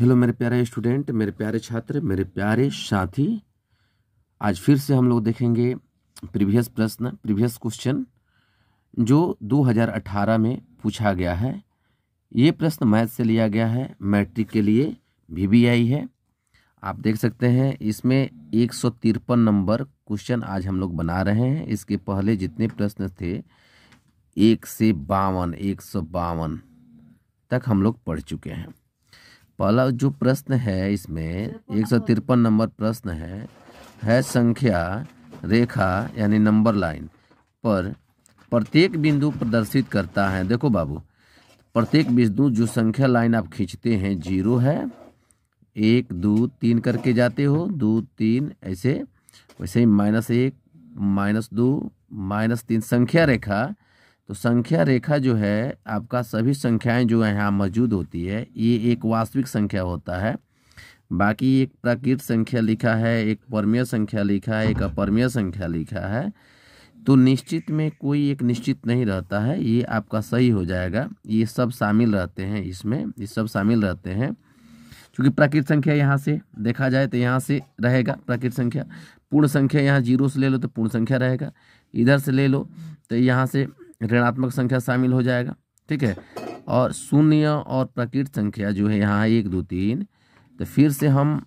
hello मेरे प्यारे student मेरे प्यारे छात्र मेरे प्यारे साथी आज फिर से हम लोग देखेंगे प्रीवियस प्रश्न प्रीवियस क्वेश्चन जो 2018 में पूछा गया है ये प्रश्न मैथ से लिया गया है मैट्रिक के लिए आई है आप देख सकते हैं इसमें एक नंबर क्वेश्चन आज हम लोग बना रहे हैं इसके पहले जितने प्रश्न थे एक से बावन एक तक हम लोग पढ़ चुके हैं पहला जो प्रश्न है इसमें एक सौ तिरपन नंबर प्रश्न है है संख्या रेखा यानी नंबर लाइन पर प्रत्येक बिंदु प्रदर्शित करता है देखो बाबू प्रत्येक बिंदु जो संख्या लाइन आप खींचते हैं जीरो है एक दो तीन करके जाते हो दो तीन ऐसे वैसे ही माइनस एक माइनस दो माइनस तीन संख्या रेखा तो संख्या रेखा जो है आपका सभी संख्याएं जो है यहाँ मौजूद होती है ये एक वास्तविक संख्या होता है बाकी एक प्राकृत संख्या लिखा है एक परमीय संख्या लिखा है एक अपरमीय संख्या लिखा है तो निश्चित में कोई एक निश्चित नहीं रहता है ये आपका सही हो जाएगा ये सब शामिल रहते हैं इसमें ये सब शामिल रहते हैं क्योंकि प्राकृत संख्या यहाँ से देखा जाए तो यहाँ से रहेगा प्राकृत संख्या पूर्ण संख्या यहाँ जीरो से ले लो तो पूर्ण संख्या रहेगा इधर से ले लो तो यहाँ से ऋणात्मक संख्या शामिल हो जाएगा ठीक है और शून्य और प्रकृत संख्या जो है यहाँ है एक दो तीन तो फिर से हम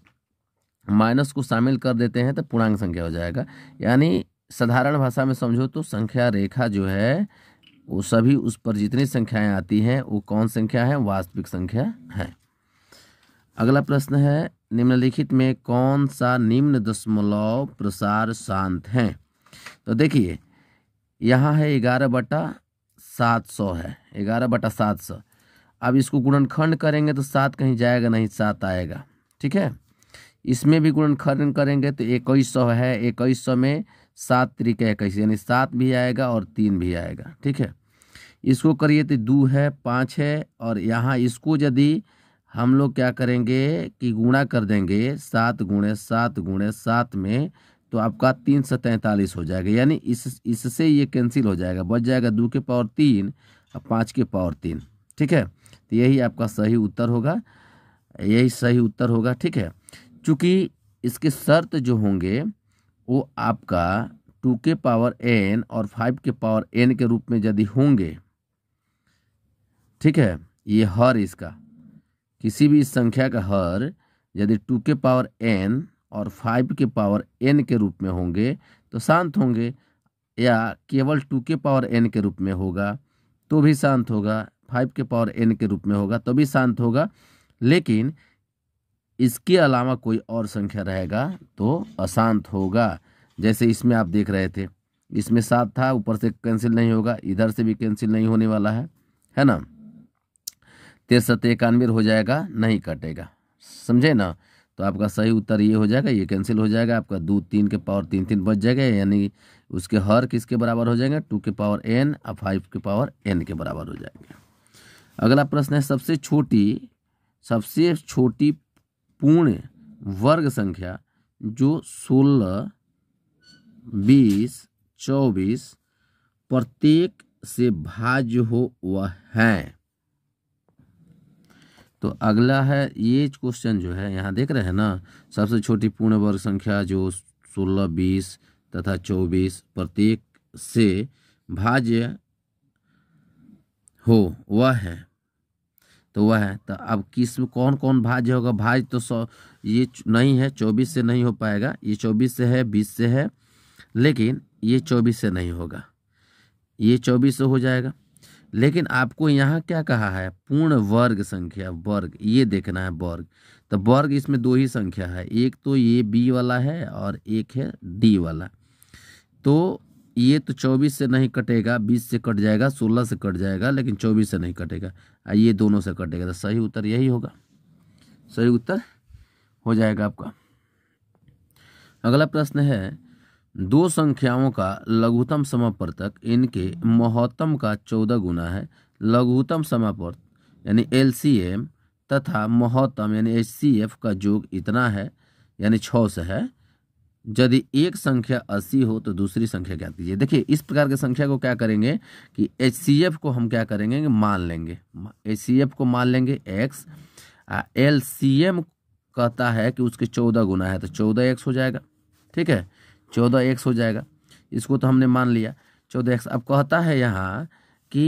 माइनस को शामिल कर देते हैं तो पूर्णांक संख्या हो जाएगा यानी साधारण भाषा में समझो तो संख्या रेखा जो है वो सभी उस पर जितनी संख्याएं आती हैं वो कौन संख्या है वास्तविक संख्या है अगला प्रश्न है निम्नलिखित में कौन सा निम्न दशमलव प्रसार शांत है तो देखिए यहाँ है ग्यारह बटा सात सौ है ग्यारह बटा सात सौ अब इसको गुणनखंड करेंगे तो सात कहीं जाएगा नहीं सात आएगा ठीक है इसमें भी गुणनखंड करेंगे तो इक्कीस सौ है इक्कीस सौ में सात तरीके इक्कीस यानी सात भी आएगा और तीन भी आएगा ठीक है इसको करिए तो दो है पाँच है और यहाँ इसको यदि हम लोग क्या करेंगे कि गुणा कर देंगे सात गुणे सात गुणे सात में तो आपका तीन सौ तैंतालीस हो जाएगा यानी इस इससे ये कैंसिल हो जाएगा बच जाएगा दो के पावर तीन और पाँच के पावर तीन ठीक है तो यही आपका सही उत्तर होगा यही सही उत्तर होगा ठीक है चूँकि इसके शर्त जो होंगे वो आपका टू के पावर एन और फाइव के पावर एन के रूप में यदि होंगे ठीक है ये हर इसका किसी भी संख्या का हर यदि टू के पावर एन और फाइव के पावर एन के रूप में होंगे तो शांत होंगे या केवल टू के पावर एन के रूप में होगा तो भी शांत होगा फाइव के पावर एन के रूप में होगा तो भी शांत होगा लेकिन इसके अलावा कोई और संख्या रहेगा तो अशांत होगा जैसे इसमें आप देख रहे थे इसमें सात था ऊपर से कैंसिल नहीं होगा इधर से भी कैंसिल नहीं होने वाला है है ना तिरसठ एकानवे इक्यानवे हो जाएगा नहीं कटेगा समझे ना तो आपका सही उत्तर ये हो जाएगा ये कैंसिल हो जाएगा आपका दो तीन के पावर तीन तीन बच जाएगा यानी उसके हर किसके बराबर हो जाएंगे टू के पावर एन और फाइव के पावर एन के बराबर हो जाएंगे अगला प्रश्न है सबसे छोटी सबसे छोटी पूर्ण वर्ग संख्या जो सोलह बीस चौबीस प्रत्येक से भाज्य हो वह हैं तो अगला है ये क्वेश्चन जो है यहाँ देख रहे हैं ना सबसे छोटी पूर्ण वर्ग संख्या जो सोलह बीस तथा चौबीस प्रत्येक से भाज्य हो वह है तो वह है तो अब किस कौन कौन भाज्य होगा भाज्य तो सौ ये नहीं है चौबीस से नहीं हो पाएगा ये चौबीस से है बीस से है लेकिन ये चौबीस से नहीं होगा ये चौबीस से हो जाएगा लेकिन आपको यहाँ क्या कहा है पूर्ण वर्ग संख्या वर्ग ये देखना है वर्ग तो वर्ग इसमें दो ही संख्या है एक तो ये बी वाला है और एक है डी वाला तो ये तो चौबीस से नहीं कटेगा बीस से कट जाएगा सोलह से कट जाएगा लेकिन चौबीस से नहीं कटेगा और ये दोनों से कटेगा तो सही उत्तर यही होगा सही उत्तर हो जाएगा आपका अगला प्रश्न है दो संख्याओं का लघुतम तक इनके महत्तम का चौदह गुना है लघुतम समापर्त यानी एल तथा महत्तम यानी एच का योग इतना है यानी छः से है यदि एक संख्या अस्सी हो तो दूसरी संख्या क्या कीजिए देखिए इस प्रकार के संख्या को क्या करेंगे कि एच को हम क्या करेंगे मान लेंगे एच को मान लेंगे एक्स एल कहता है कि उसके चौदह गुना है तो चौदह एक्स हो जाएगा ठीक है चौदह एक्स हो जाएगा इसको तो हमने मान लिया चौदह एक्स अब कहता है यहाँ कि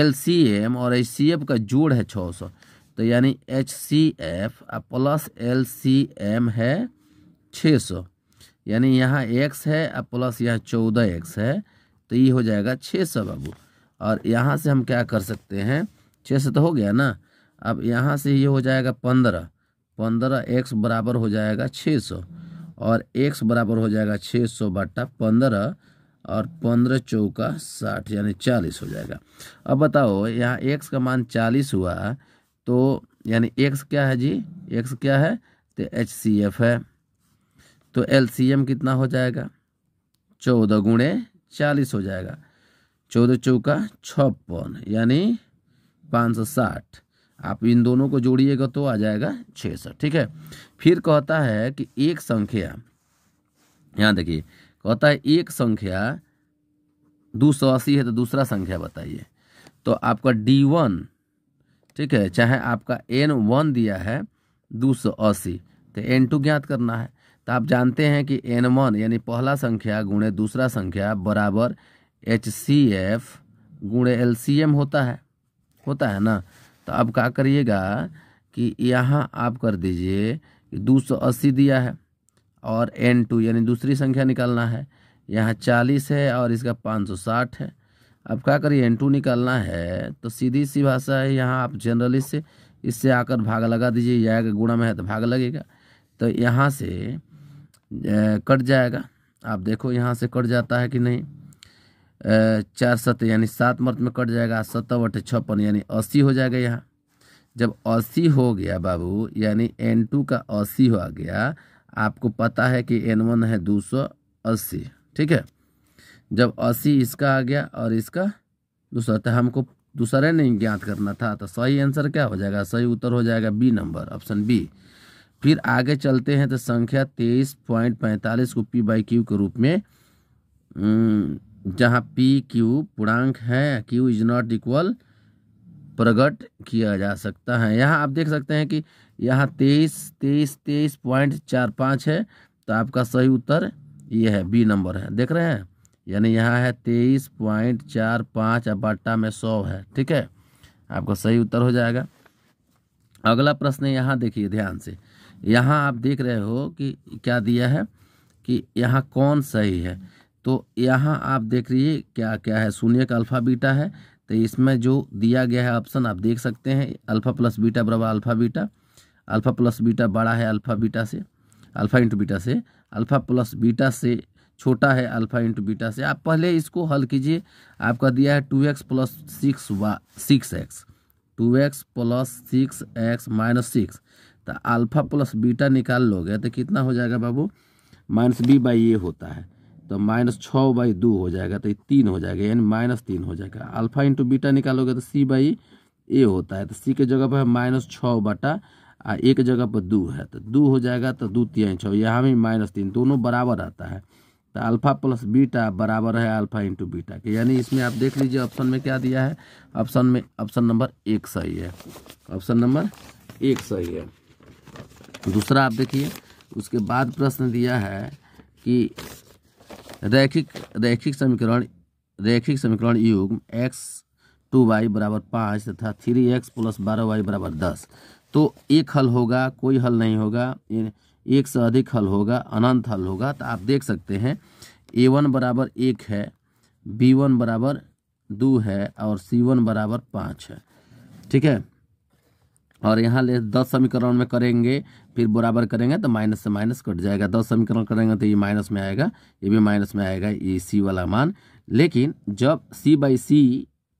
एल सी एम और एच सी एफ का जोड़ है छः सौ तो यानी H C F plus L C M है छः सौ यानी यहाँ एक्स है और प्लस यहाँ चौदह एक्स है तो ये हो जाएगा छः सौ बाबू और यहाँ से हम क्या कर सकते हैं छः सौ तो हो गया ना अब यहाँ से ये यह हो जाएगा पंद्रह पंद्रह एक्स बराबर हो जाएगा छः सौ और x बराबर हो जाएगा छः सौ बट्टा पंद्रह और पंद्रह चौका साठ यानी चालीस हो जाएगा अब बताओ यहाँ x का मान चालीस हुआ तो यानी x क्या है जी एक्स क्या है तो एच सी एफ है तो एल सी एम कितना हो जाएगा चौदह गुणे चालीस हो जाएगा चौदह चौका छप्पन यानी पाँच सौ साठ आप इन दोनों को जोड़िएगा तो आ जाएगा छः सौ ठीक है फिर कहता है कि एक संख्या यहाँ देखिए कहता है एक संख्या दो सौ अस्सी है तो दूसरा संख्या बताइए तो आपका डी वन ठीक है चाहे आपका एन वन दिया है दो सौ अस्सी तो एन टू ज्ञात करना है तो आप जानते हैं कि एन वन यानी पहला संख्या गुणे दूसरा संख्या बराबर एच सी एफ गुणे एल सी एम होता है होता है ना तो आप क्या करिएगा कि यहाँ आप कर दीजिए दो सौ अस्सी दिया है और एन टू यानी दूसरी संख्या निकालना है यहाँ चालीस है और इसका पाँच सौ साठ है अब क्या करिए एन टू निकालना है तो सीधी सी भाषा है यहाँ आप जनरली से इससे आकर भाग लगा दीजिए या अगर गुणा में है तो भाग लगेगा तो यहाँ से कट जाएगा आप देखो यहाँ से कट जाता है कि नहीं चार सत यानी सात मर्द में कट जाएगा सत्तर बटे छप्पन यानी अस्सी हो जाएगा यहाँ जब अस्सी हो गया बाबू यानी एन टू का अस्सी हो गया आपको पता है कि एन वन है दो सौ अस्सी ठीक है जब अस्सी इसका आ गया और इसका दूसरा तो हमको दूसरा नहीं ज्ञात करना था तो सही आंसर क्या हो जाएगा सही उत्तर हो जाएगा बी नंबर ऑप्शन बी फिर आगे चलते हैं तो संख्या तेईस पॉइंट पैंतालीस को पी बाई क्यू के रूप में जहाँ पी क्यू पूर्णांक है क्यू इज नॉट इक्वल प्रकट किया जा सकता है यहाँ आप देख सकते हैं कि यहाँ तेईस तेईस तेईस पॉइंट चार पाँच है तो आपका सही उत्तर ये है बी नंबर है देख रहे हैं यानी यहाँ है तेईस पॉइंट चार पाँच अब बाटा में सौ है ठीक है आपका सही उत्तर हो जाएगा अगला प्रश्न यहाँ देखिए ध्यान से यहाँ आप देख रहे हो कि क्या दिया है कि यहाँ कौन सही है तो यहाँ आप देख रही है क्या क्या है शून्य का अल्फ़ा बीटा है तो इसमें जो दिया गया है ऑप्शन आप देख सकते हैं अल्फ़ा प्लस बीटा बराबर alpha beta alpha plus beta बड़ा है अल्फ़ा बीटा से अल्फ़ा इंटू बीटा से अल्फ़ा प्लस बीटा से छोटा है अल्फ़ा इंटू बीटा से आप पहले इसको हल कीजिए आपका दिया है टू एक्स प्लस सिक्स वा six x two x plus six x minus six तो अल्फ़ा प्लस बीटा निकाल लोगे तो कितना हो जाएगा बाबू माइनस बी बाई ए होता है तो माइनस छः बाई दो हो जाएगा तो ये तीन हो जाएगा यानी माइनस तीन हो जाएगा अल्फा इंटू बीटा निकालोगे तो सी बाई ए होता है तो सी के जगह पर माइनस छ बटा आ एक जगह पर दो है तो दो हो जाएगा तो दो तीन छः यहाँ भी माइनस तीन दोनों बराबर आता है तो अल्फा प्लस बीटा बराबर है अल्फा इंटू बीटा के यानी इसमें आप देख लीजिए ऑप्शन में क्या दिया है ऑप्शन में ऑप्शन नंबर एक सही है ऑप्शन नंबर एक सही है दूसरा आप देखिए उसके बाद प्रश्न दिया है कि रैखिक रैखिक समीकरण रैखिक समीकरण युग एक्स टू वाई बराबर पाँच तथा थ्री एक्स प्लस बारह वाई बराबर दस तो एक हल होगा कोई हल नहीं होगा एक से अधिक हल होगा अनंत हल होगा तो आप देख सकते हैं ए वन बराबर एक है बी वन बराबर दो है और सी वन बराबर पाँच है ठीक है और यहाँ ले दस समीकरण में करेंगे फिर बराबर करेंगे तो माइनस से माइनस कट जाएगा दस समीकरण करेंगे तो ये माइनस में आएगा ये भी माइनस में आएगा ये सी वाला मान लेकिन जब सी बाई सी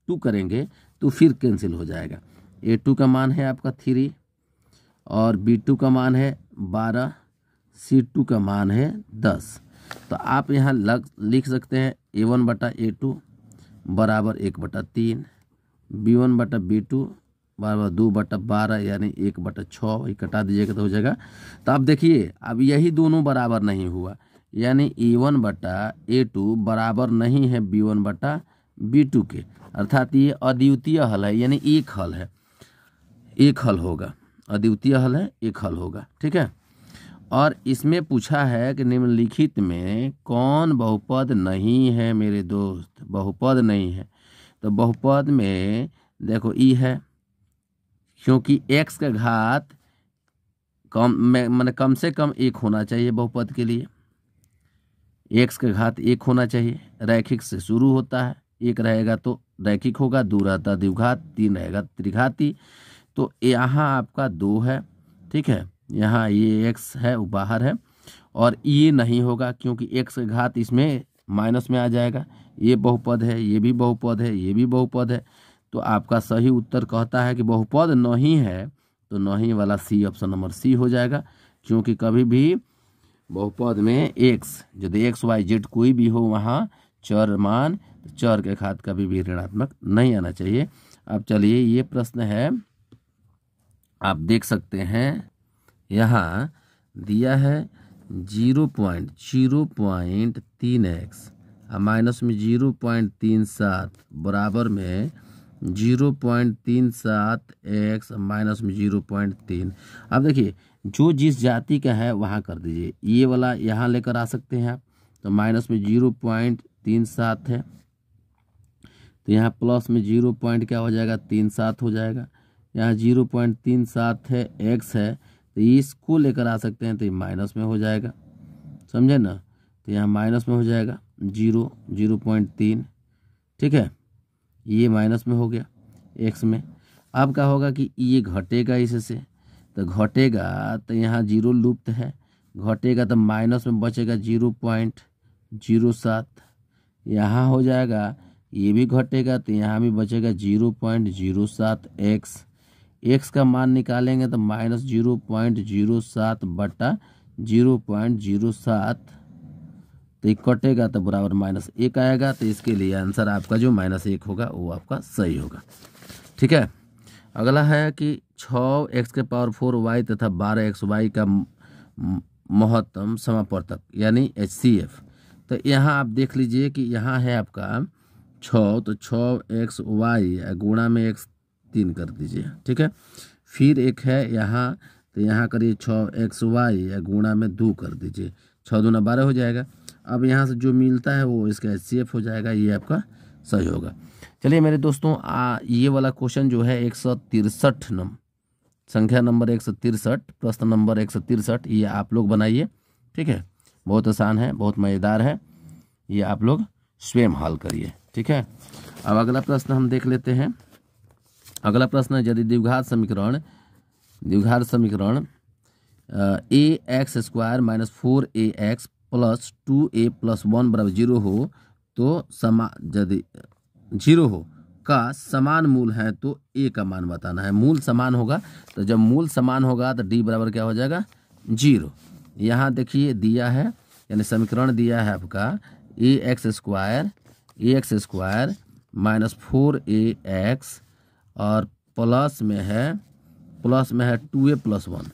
टू करेंगे तो फिर कैंसिल हो जाएगा ए टू का मान है आपका थ्री और बी टू का मान है बारह सी टू का मान है दस तो आप यहाँ लग लिख सकते हैं ए वन बटा ए टू बराबर एक बटा तीन बी वन बटा बी टू बार बार दो बटा बारह यानी एक बटा छः ये कटा दीजिएगा तो हो जाएगा तो आप देखिए अब यही दोनों बराबर नहीं हुआ यानी ए वन बटा ए टू बराबर नहीं है बी वन बटा बी टू के अर्थात ये अद्वितीय हल है यानी एक हल है एक हल होगा अद्वितीय हल है एक हल होगा ठीक है और इसमें पूछा है कि निम्नलिखित में कौन बहुपद नहीं है मेरे दोस्त बहुपद नहीं है तो बहुपद में देखो ई e है क्योंकि एक्स का घात कम मैंने कम से कम एक होना चाहिए बहुपद के लिए x का घात एक होना चाहिए रैखिक से शुरू होता है एक रहेगा तो रैखिक होगा दो रहता द्विघात तीन रहेगा त्रिघाती तो यहाँ आपका दो है ठीक है यहाँ ये एक्स है वो बाहर है और ये नहीं होगा क्योंकि एक्स घात इसमें माइनस में आ जाएगा ये बहुपद है ये भी बहुपद है ये भी बहुपद है तो आपका सही उत्तर कहता है कि बहुपद नहीं है तो नहीं वाला सी ऑप्शन नंबर सी हो जाएगा क्योंकि कभी भी बहुपद में एक्स यदि एक्स वाई जेड कोई भी हो वहाँ चर मान तो चर के खात कभी भी ऋणात्मक नहीं आना चाहिए अब चलिए ये प्रश्न है आप देख सकते हैं यहाँ दिया है जीरो पॉइंट जीरो पॉइंट तीन एक्स माइनस में जीरो पॉइंट तीन सात बराबर में जीरो पॉइंट तीन सात एक्स माइनस में जीरो पॉइंट तीन अब देखिए जो जिस जाति का है वहाँ कर दीजिए ये वाला यहाँ लेकर आ सकते हैं आप तो माइनस में जीरो पॉइंट तीन सात है तो यहाँ प्लस में जीरो पॉइंट क्या हो जाएगा तीन सात हो जाएगा यहाँ जीरो पॉइंट तीन सात है एक्स है तो इसको लेकर आ सकते हैं तो ये माइनस में हो जाएगा समझे ना तो यहाँ माइनस में हो जाएगा जीरो जीरो पॉइंट तीन ठीक है ये माइनस में हो गया एक्स में अब क्या होगा कि ये घटेगा इससे तो घटेगा तो यहाँ जीरो लुप्त है घटेगा तो माइनस में बचेगा जीरो पॉइंट जीरो सात यहाँ हो जाएगा ये भी घटेगा तो यहाँ भी बचेगा जीरो पॉइंट जीरो सात एक्स एक्स का मान निकालेंगे तो माइनस जीरो पॉइंट जीरो सात बटा जीरो पॉइंट जीरो सात तो ये कटेगा तो बराबर माइनस एक आएगा तो इसके लिए आंसर आपका जो माइनस एक होगा वो आपका सही होगा ठीक है अगला है कि छः एक्स के पावर फोर वाई तथा बारह एक्स वाई का महत्तम समापर्तक यानी एच सी एफ तो यहाँ आप देख लीजिए कि यहाँ है आपका छः तो छ एक्स वाई गुणा में एक्स तीन कर दीजिए ठीक है फिर एक है यहाँ तो यहाँ करिए छः एक्स वाई गुणा में दो कर दीजिए छः दूना बारह हो जाएगा अब यहाँ से जो मिलता है वो इसका एच हो जाएगा ये आपका सही होगा चलिए मेरे दोस्तों आ, ये वाला क्वेश्चन जो है एक सौ तिरसठ नंबर संख्या नंबर एक सौ तिरसठ प्रश्न नंबर एक सौ तिरसठ ये आप लोग बनाइए ठीक है बहुत आसान है बहुत मज़ेदार है ये आप लोग स्वयं हल करिए ठीक है अब अगला प्रश्न हम देख लेते हैं अगला प्रश्न है यदि द्विघात समीकरण द्विघात समीकरण a x square minus four a x plus two a plus one बराबर जीरो हो तो समा यदि जीरो हो का समान मूल है तो ए का मान बताना है मूल समान होगा तो जब मूल समान होगा तो डी बराबर क्या हो जाएगा जीरो यहाँ देखिए दिया है यानी समीकरण दिया है आपका a x square a x square minus four a x और प्लस में है प्लस में है two a plus one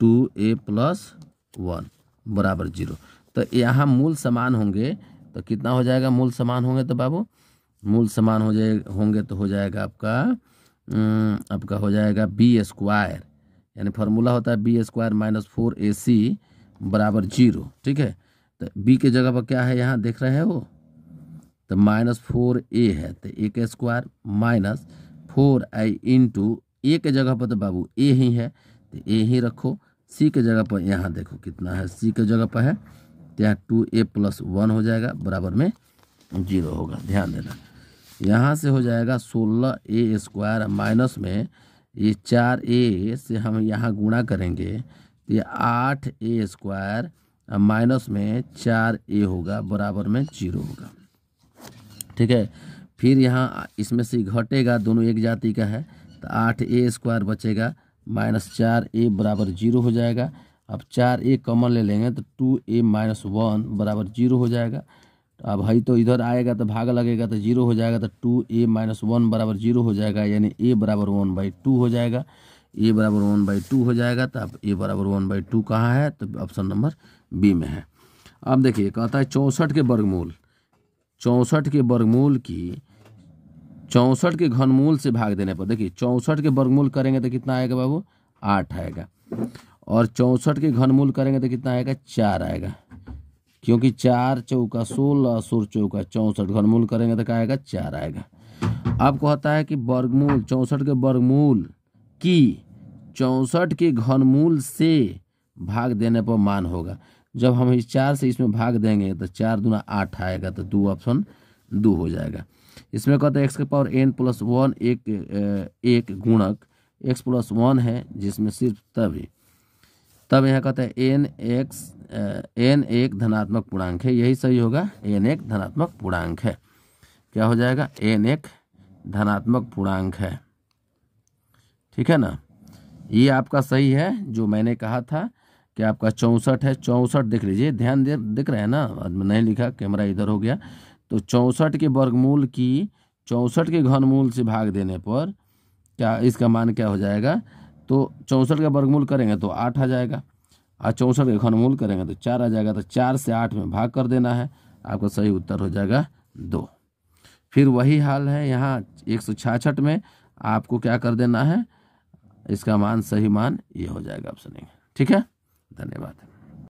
two a plus one बराबर जीरो तो यहाँ मूल समान होंगे तो कितना हो जाएगा मूल समान होंगे तो बाबू मूल समान हो जाए होंगे तो हो जाएगा आपका आपका हो जाएगा बी स्क्वायर यानी फार्मूला होता है b square minus four a c बराबर जीरो ठीक है तो बी के जगह पर क्या है यहाँ देख रहे हैं वो तो माइनस फोर ए है तो ए के स्क्वायर माइनस फोर आई इंटू ए के जगह पर तो बाबू ए ही है तो ए ही रखो सी के जगह पर यहाँ देखो कितना है सी के जगह पर है तो यहाँ टू ए प्लस वन हो जाएगा बराबर में जीरो होगा ध्यान देना यहाँ से हो जाएगा सोलह ए स्क्वायर माइनस में ये चार ए से हम यहाँ गुणा करेंगे तो ये आठ ए स्क्वायर माइनस में चार ए होगा बराबर में जीरो होगा ठीक है फिर यहाँ इसमें से घटेगा दोनों एक जाति का है तो आठ ए स्क्वायर बचेगा माइनस चार ए बराबर जीरो हो जाएगा अब चार ए कॉमन ले लेंगे तो टू ए माइनस वन बराबर जीरो हो जाएगा अब भाई तो इधर आएगा तो भाग लगेगा तो जीरो हो जाएगा तो टू ए माइनस वन बराबर जीरो हो जाएगा यानी ए बराबर वन बाई टू हो जाएगा ए बराबर वन बाई टू हो जाएगा तो अब ए बराबर वन बाई टू कहाँ है तो ऑप्शन नंबर बी में है अब देखिए कहता है चौंसठ के वर्गमूल चौंसठ के वर्गमूल की चौंसठ के घनमूल से भाग देने पर देखिए चौंसठ के वर्गमूल करेंगे तो कितना आएगा बाबू आठ आएगा और चौंसठ के घनमूल करेंगे तो कितना आएगा चार आएगा क्योंकि चार चौका सोलह सोलह चौका चौंसठ घनमूल करेंगे तो क्या आएगा चार आएगा आपको होता है कि वर्गमूल चौंसठ के वर्गमूल की चौंसठ के घनमूल से भाग देने पर मान होगा जब हम इस चार से इसमें भाग देंगे तो चार दूना आठ आएगा तो दो ऑप्शन दो हो जाएगा इसमें कहते हैं एक्स के पावर एन प्लस वन एक एक गुणक एक्स प्लस वन है जिसमें सिर्फ तभी तब यहाँ कहते हैं एन एक्स एन एक धनात्मक पूर्णांक है यही सही होगा एन एक धनात्मक पूर्णांक है क्या हो जाएगा एन एक धनात्मक पूर्णांक है ठीक है ना ये आपका सही है जो मैंने कहा था कि आपका चौंसठ है चौंसठ देख लीजिए ध्यान दे दिख रहा है ना नहीं लिखा कैमरा इधर हो गया तो चौंसठ के वर्गमूल की चौंसठ के घनमूल से भाग देने पर क्या इसका मान क्या हो जाएगा तो चौंसठ का वर्गमूल करेंगे तो आठ आ जाएगा और चौंसठ का घनमूल करेंगे तो चार आ जाएगा तो चार से आठ में भाग कर देना है आपका सही उत्तर हो जाएगा दो फिर वही हाल है यहाँ एक में आपको क्या कर देना है इसका मान सही मान ये हो जाएगा ऑप्शन ठीक है धन्यवाद